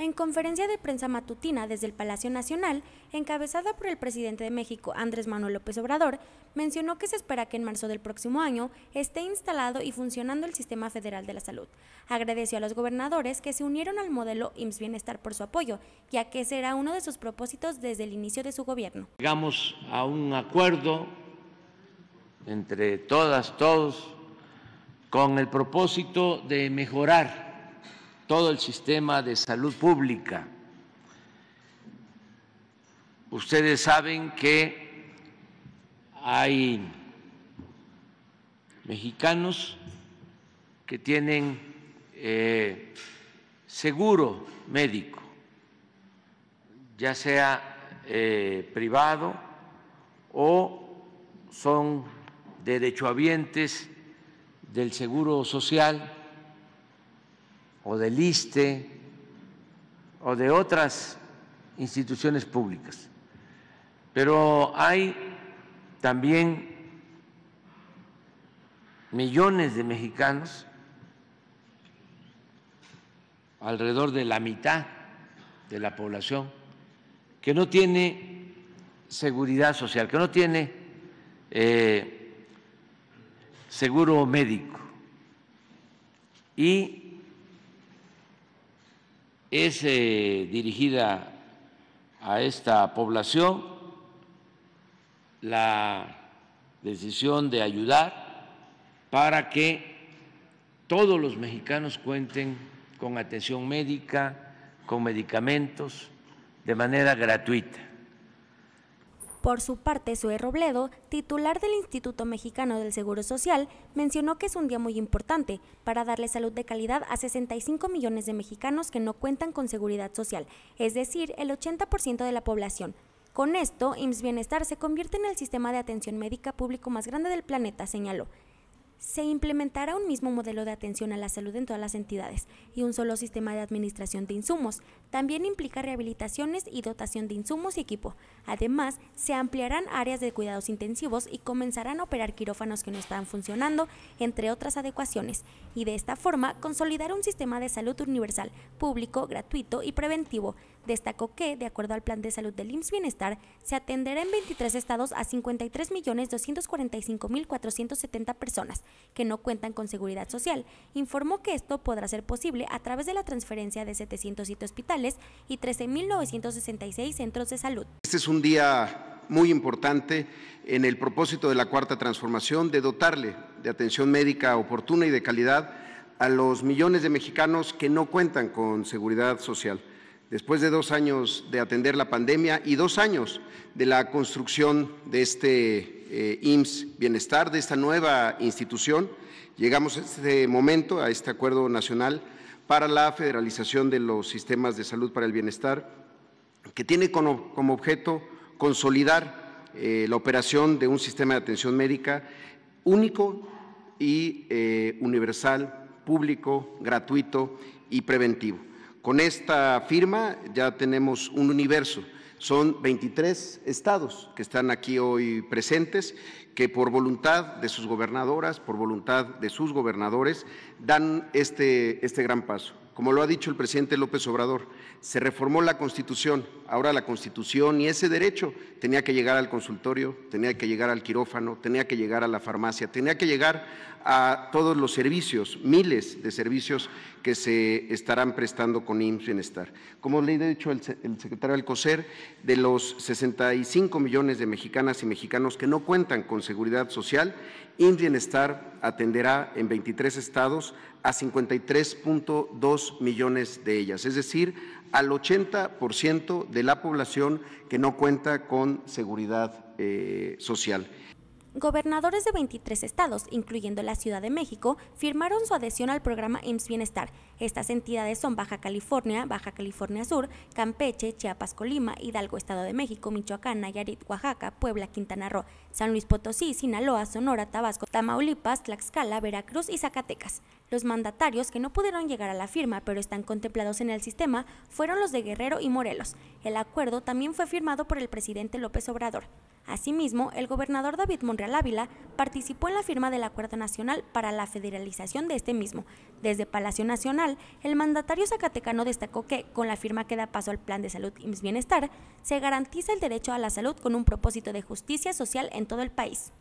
En conferencia de prensa matutina desde el Palacio Nacional, encabezada por el presidente de México Andrés Manuel López Obrador, mencionó que se espera que en marzo del próximo año esté instalado y funcionando el Sistema Federal de la Salud. Agradeció a los gobernadores que se unieron al modelo IMSS Bienestar por su apoyo, ya que será uno de sus propósitos desde el inicio de su gobierno. Llegamos a un acuerdo entre todas, todos, con el propósito de mejorar todo el sistema de salud pública. Ustedes saben que hay mexicanos que tienen eh, seguro médico, ya sea eh, privado o son derechohabientes del seguro social o del ISTE o de otras instituciones públicas. Pero hay también millones de mexicanos, alrededor de la mitad de la población, que no tiene seguridad social, que no tiene eh, seguro médico. Y es eh, dirigida a esta población la decisión de ayudar para que todos los mexicanos cuenten con atención médica, con medicamentos de manera gratuita. Por su parte, Sue Robledo, titular del Instituto Mexicano del Seguro Social, mencionó que es un día muy importante para darle salud de calidad a 65 millones de mexicanos que no cuentan con seguridad social, es decir, el 80% de la población. Con esto, IMSS Bienestar se convierte en el sistema de atención médica público más grande del planeta, señaló. Se implementará un mismo modelo de atención a la salud en todas las entidades y un solo sistema de administración de insumos. También implica rehabilitaciones y dotación de insumos y equipo. Además, se ampliarán áreas de cuidados intensivos y comenzarán a operar quirófanos que no están funcionando, entre otras adecuaciones, y de esta forma consolidar un sistema de salud universal, público, gratuito y preventivo. Destacó que, de acuerdo al plan de salud del IMSS Bienestar, se atenderá en 23 estados a 53.245.470 personas que no cuentan con seguridad social. Informó que esto podrá ser posible a través de la transferencia de 707 hospitales y 13.966 centros de salud. Este es un día muy importante en el propósito de la cuarta transformación de dotarle de atención médica oportuna y de calidad a los millones de mexicanos que no cuentan con seguridad social. Después de dos años de atender la pandemia y dos años de la construcción de este eh, IMSS Bienestar, de esta nueva institución. Llegamos a este momento, a este acuerdo nacional para la federalización de los sistemas de salud para el bienestar, que tiene como objeto consolidar eh, la operación de un sistema de atención médica único y eh, universal, público, gratuito y preventivo. Con esta firma ya tenemos un universo son 23 estados que están aquí hoy presentes, que por voluntad de sus gobernadoras, por voluntad de sus gobernadores, dan este, este gran paso. Como lo ha dicho el presidente López Obrador, se reformó la Constitución, ahora la Constitución y ese derecho tenía que llegar al consultorio, tenía que llegar al quirófano, tenía que llegar a la farmacia, tenía que llegar a todos los servicios, miles de servicios que se estarán prestando con IMSS Bienestar. Como le he dicho el, secretario Alcocer, de los 65 millones de mexicanas y mexicanos que no cuentan con seguridad social, IMSS Bienestar atenderá en 23 estados a 53.2 millones de ellas, es decir, al 80% de la población que no cuenta con seguridad eh, social. Gobernadores de 23 estados, incluyendo la Ciudad de México, firmaron su adhesión al programa IMSS Bienestar. Estas entidades son Baja California, Baja California Sur, Campeche, Chiapas, Colima, Hidalgo, Estado de México, Michoacán, Nayarit, Oaxaca, Puebla, Quintana Roo, San Luis Potosí, Sinaloa, Sonora, Tabasco, Tamaulipas, Tlaxcala, Veracruz y Zacatecas. Los mandatarios que no pudieron llegar a la firma pero están contemplados en el sistema fueron los de Guerrero y Morelos. El acuerdo también fue firmado por el presidente López Obrador. Asimismo, el gobernador David Monreal Ávila participó en la firma del Acuerdo Nacional para la Federalización de este mismo. Desde Palacio Nacional, el mandatario zacatecano destacó que, con la firma que da paso al Plan de Salud y Bienestar, se garantiza el derecho a la salud con un propósito de justicia social en en todo el país.